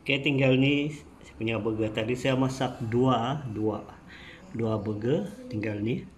Okay, tinggal ni saya punya burger tadi saya masak dua, dua, dua burger tinggal ni.